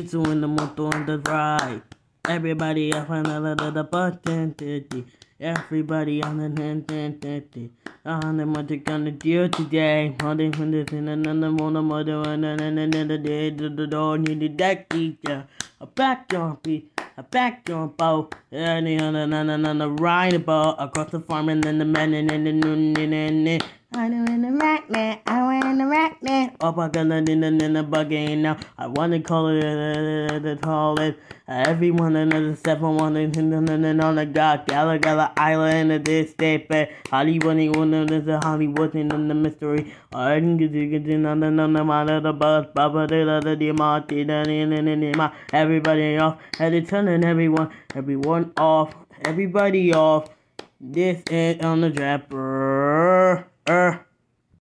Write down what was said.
It's when the motor on the ride. Everybody up on the letter the button thirty. Everybody on the hand ten, ten, ten. I'm the mother gonna deal today. the Hundred hundred and another one mother and the day to the door need the deck teacher. A back jumpy. A back jump out, and the other, the ride about across the farm, and then the man, and then the noon, and then I want a rat man, I want a rat man. Oh my god, the in the buggy now. I wanna call it uh, uh, uh, the tallest. everyone another step on one and on the god Gala Island of this state but Hollywood ain't one of the Hollywood and the mystery. I can get you get in on the on of the bus, Baba de la de Marty, then in and my everybody off. And it's turning everyone, everyone off, everybody off. This is on the trapper.